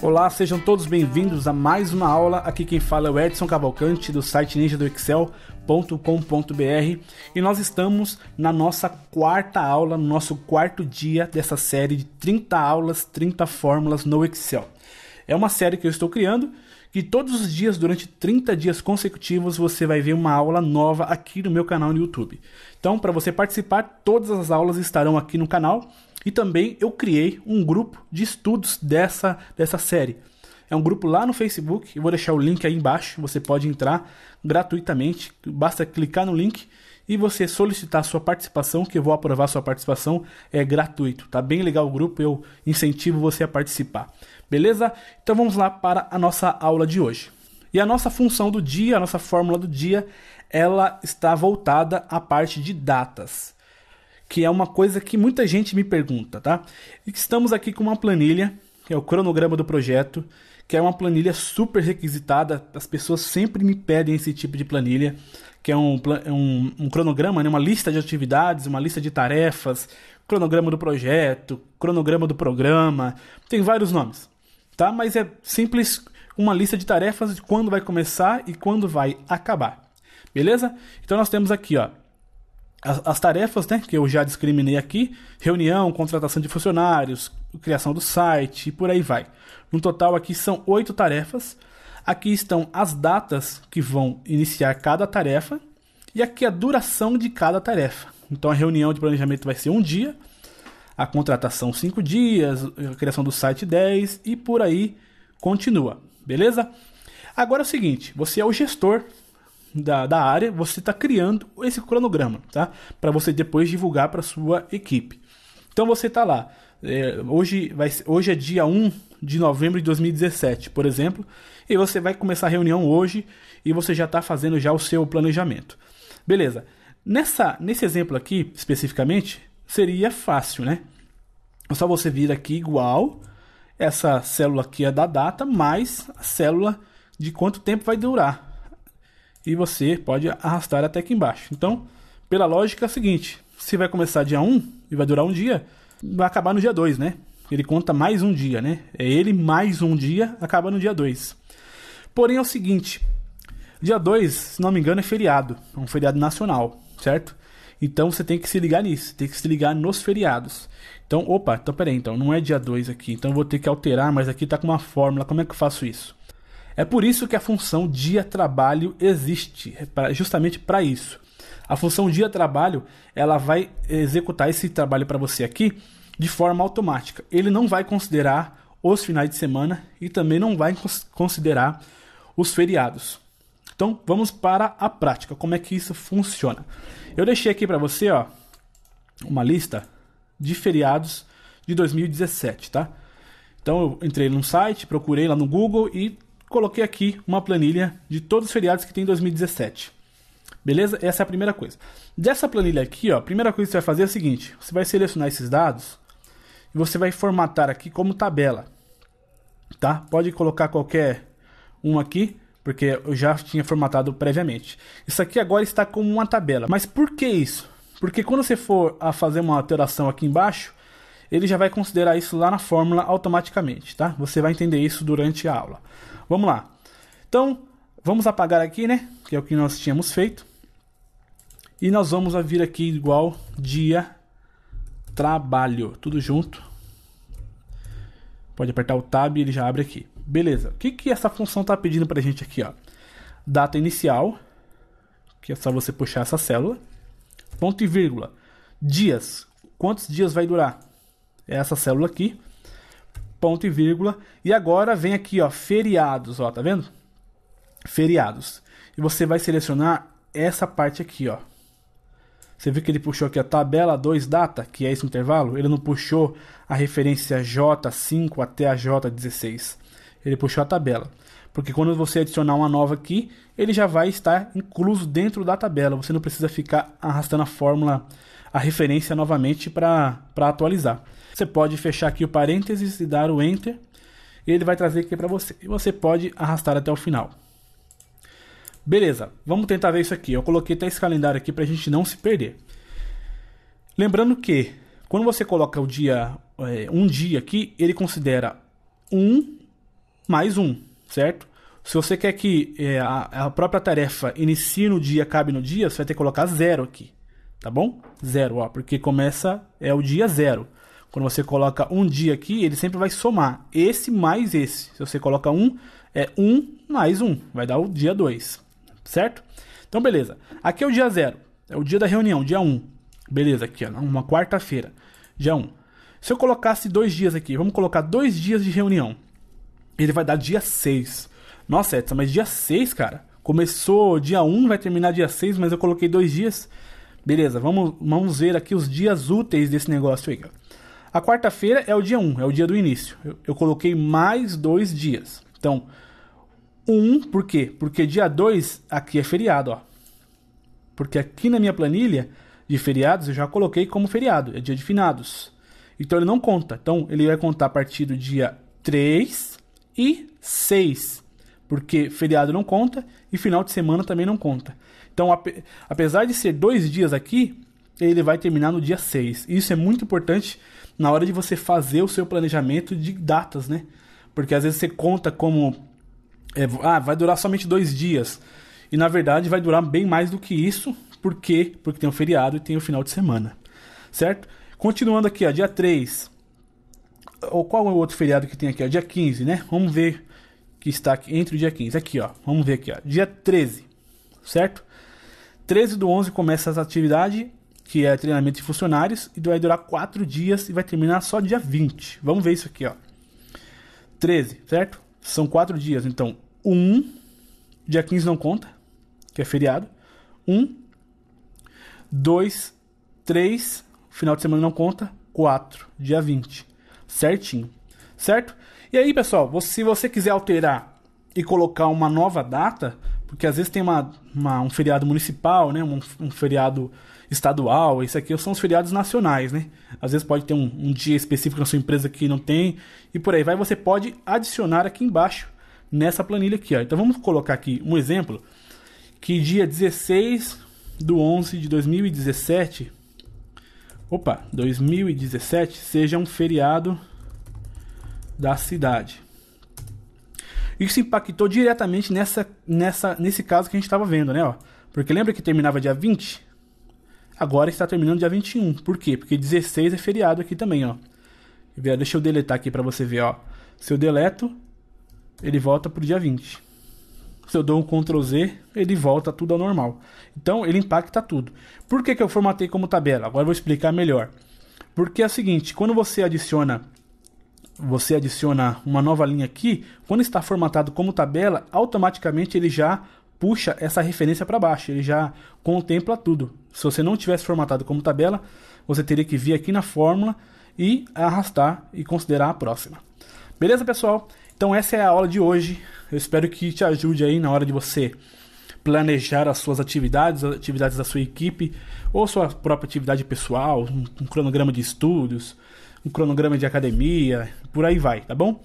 Olá, sejam todos bem-vindos a mais uma aula. Aqui quem fala é o Edson Cavalcante do site ninja do excel.com.br e nós estamos na nossa quarta aula, no nosso quarto dia dessa série de 30 aulas, 30 fórmulas no Excel. É uma série que eu estou criando e todos os dias, durante 30 dias consecutivos, você vai ver uma aula nova aqui no meu canal no YouTube. Então, para você participar, todas as aulas estarão aqui no canal. E também eu criei um grupo de estudos dessa, dessa série. É um grupo lá no Facebook, eu vou deixar o link aí embaixo, você pode entrar gratuitamente, basta clicar no link e você solicitar sua participação, que eu vou aprovar sua participação, é gratuito, tá bem legal o grupo, eu incentivo você a participar. Beleza? Então vamos lá para a nossa aula de hoje. E a nossa função do dia, a nossa fórmula do dia, ela está voltada à parte de datas, que é uma coisa que muita gente me pergunta, tá? estamos aqui com uma planilha, que é o cronograma do projeto, que é uma planilha super requisitada. As pessoas sempre me pedem esse tipo de planilha, que é um, é um, um cronograma, né? uma lista de atividades, uma lista de tarefas, cronograma do projeto, cronograma do programa, tem vários nomes, tá? Mas é simples uma lista de tarefas de quando vai começar e quando vai acabar. Beleza? Então nós temos aqui, ó, as, as tarefas, né, que eu já discriminei aqui, reunião, contratação de funcionários, criação do site e por aí vai. No total, aqui são oito tarefas. Aqui estão as datas que vão iniciar cada tarefa e aqui a duração de cada tarefa. Então a reunião de planejamento vai ser um dia, a contratação cinco dias, a criação do site dez e por aí continua, beleza? Agora é o seguinte, você é o gestor da, da área, você está criando esse cronograma, tá? Para você depois divulgar para sua equipe. Então você está lá. É, hoje, vai, hoje é dia 1 de novembro de 2017, por exemplo, e você vai começar a reunião hoje e você já está fazendo já o seu planejamento. Beleza. Nessa, nesse exemplo aqui, especificamente, seria fácil, né? É só você vir aqui igual essa célula aqui é da data mais a célula de quanto tempo vai durar. E você pode arrastar até aqui embaixo. Então, pela lógica é a seguinte, se vai começar dia 1 e vai durar um dia, vai acabar no dia 2, né? Ele conta mais um dia, né? É ele mais um dia, acaba no dia 2. Porém é o seguinte, dia 2, se não me engano, é feriado, é um feriado nacional, certo? Então você tem que se ligar nisso, tem que se ligar nos feriados. Então, opa, então peraí, então não é dia 2 aqui, então eu vou ter que alterar, mas aqui tá com uma fórmula, como é que eu faço isso? É por isso que a função dia trabalho existe, é justamente para isso. A função dia trabalho, ela vai executar esse trabalho para você aqui de forma automática. Ele não vai considerar os finais de semana e também não vai considerar os feriados. Então, vamos para a prática. Como é que isso funciona? Eu deixei aqui para você, ó, uma lista de feriados de 2017, tá? Então, eu entrei num site, procurei lá no Google e coloquei aqui uma planilha de todos os feriados que tem em 2017. Beleza? Essa é a primeira coisa. Dessa planilha aqui, ó, a primeira coisa que você vai fazer é o seguinte: você vai selecionar esses dados e você vai formatar aqui como tabela. Tá? Pode colocar qualquer um aqui, porque eu já tinha formatado previamente. Isso aqui agora está como uma tabela. Mas por que isso? Porque quando você for a fazer uma alteração aqui embaixo, ele já vai considerar isso lá na fórmula automaticamente, tá? Você vai entender isso durante a aula. Vamos lá. Então, vamos apagar aqui, né? Que é o que nós tínhamos feito. E nós vamos vir aqui igual dia trabalho, tudo junto. Pode apertar o tab e ele já abre aqui. Beleza. O que, que essa função está pedindo para a gente aqui? Ó? Data inicial, que é só você puxar essa célula. Ponto e vírgula. Dias. Quantos dias vai durar? É essa célula aqui. Ponto e vírgula. E agora vem aqui, ó, feriados, ó, tá vendo? Feriados. E você vai selecionar essa parte aqui, ó. Você viu que ele puxou aqui a tabela 2 data, que é esse intervalo? Ele não puxou a referência J5 até a J16. Ele puxou a tabela. Porque quando você adicionar uma nova aqui, ele já vai estar incluso dentro da tabela. Você não precisa ficar arrastando a fórmula, a referência novamente para atualizar. Você pode fechar aqui o parênteses e dar o Enter. E ele vai trazer aqui para você. E você pode arrastar até o final. Beleza, vamos tentar ver isso aqui. Eu coloquei até esse calendário aqui para a gente não se perder. Lembrando que quando você coloca o dia é, um dia aqui, ele considera um mais um, certo? Se você quer que é, a, a, própria tarefa inicie no dia, cabe no dia, você vai ter que colocar zero aqui, tá bom? Zero, ó, porque começa é o dia zero. Quando você coloca um dia aqui, ele sempre vai somar esse mais esse. Se você coloca um, é um mais um, vai dar o dia dois certo? Então, beleza. Aqui é o dia zero. É o dia da reunião, dia 1. Beleza, aqui, ó, uma quarta-feira, dia 1. Se eu colocasse dois dias aqui, vamos colocar dois dias de reunião. Ele vai dar dia 6. Nossa, Edson, mas dia 6, cara? Começou dia 1, vai terminar dia 6, mas eu coloquei dois dias. Beleza, vamos, vamos ver aqui os dias úteis desse negócio aí. A quarta-feira é o dia 1, é o dia do início. Eu, eu coloquei mais dois dias. Então, 1, por quê? Porque dia 2 aqui é feriado, ó. Porque aqui na minha planilha de feriados eu já coloquei como feriado, é dia de finados. Então ele não conta. Então ele vai contar a partir do dia 3 e 6. Porque feriado não conta e final de semana também não conta. Então, apesar de ser dois dias aqui, ele vai terminar no dia 6. Isso é muito importante na hora de você fazer o seu planejamento de datas, né? Porque às vezes você conta como é, ah, vai durar somente dois dias. E na verdade vai durar bem mais do que isso. Por quê? Porque tem o feriado e tem o final de semana. Certo? Continuando aqui, ó, dia 3. Ou qual é o outro feriado que tem aqui? Ó? Dia 15, né? Vamos ver que está aqui entre o dia 15. Aqui, ó. Vamos ver aqui, ó. Dia 13. Certo? 13 do 11 começa essa atividade, que é treinamento de funcionários, e vai durar 4 dias e vai terminar só dia 20. Vamos ver isso aqui, ó. 13, certo? São 4 dias, então 1, dia 15 não conta, que é feriado. 1, 2, 3, final de semana não conta. 4, dia 20. Certinho. Certo? E aí, pessoal, se você quiser alterar e colocar uma nova data, porque às vezes tem uma, uma um feriado municipal, né? Um, um, feriado estadual, isso aqui são os feriados nacionais, né? Às vezes pode ter um, um dia específico na sua empresa que não tem, e por aí vai, você pode adicionar aqui embaixo nessa planilha aqui. Ó. Então vamos colocar aqui um exemplo que dia 16 do 11 de 2017, opa, 2017 seja um feriado da cidade. Isso impactou diretamente nessa, nessa, nesse caso que a gente estava vendo, né? Ó. Porque lembra que terminava dia 20? Agora está terminando dia 21. Por quê? Porque 16 é feriado aqui também, ó. Deixa eu deletar aqui para você ver, ó. Se eu deleto, ele volta pro dia 20. Se eu dou um Ctrl Z, ele volta tudo ao normal. Então ele impacta tudo. Por que, que eu formatei como tabela? Agora eu vou explicar melhor. Porque é o seguinte, quando você adiciona você adiciona uma nova linha aqui, quando está formatado como tabela, automaticamente ele já puxa essa referência para baixo, ele já contempla tudo. Se você não tivesse formatado como tabela, você teria que vir aqui na fórmula e arrastar e considerar a próxima. Beleza, pessoal? Então essa é a aula de hoje. Eu espero que te ajude aí na hora de você planejar as suas atividades, as atividades da sua equipe ou sua própria atividade pessoal, um, um cronograma de estudos, um cronograma de academia, por aí vai, tá bom?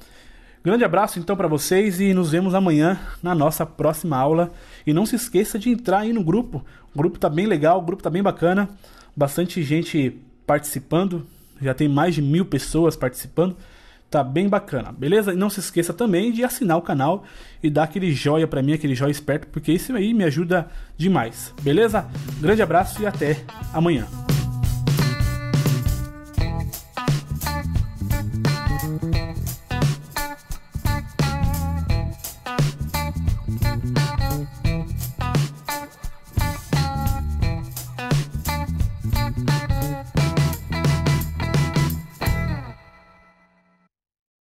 Grande abraço então para vocês e nos vemos amanhã na nossa próxima aula. E não se esqueça de entrar aí no grupo. O grupo tá bem legal, o grupo tá bem bacana, bastante gente participando. Já tem mais de mil pessoas participando. Tá bem bacana, beleza? E não se esqueça também de assinar o canal e dar aquele joia para mim, aquele joia esperto, porque isso aí me ajuda demais, beleza? Grande abraço e até amanhã.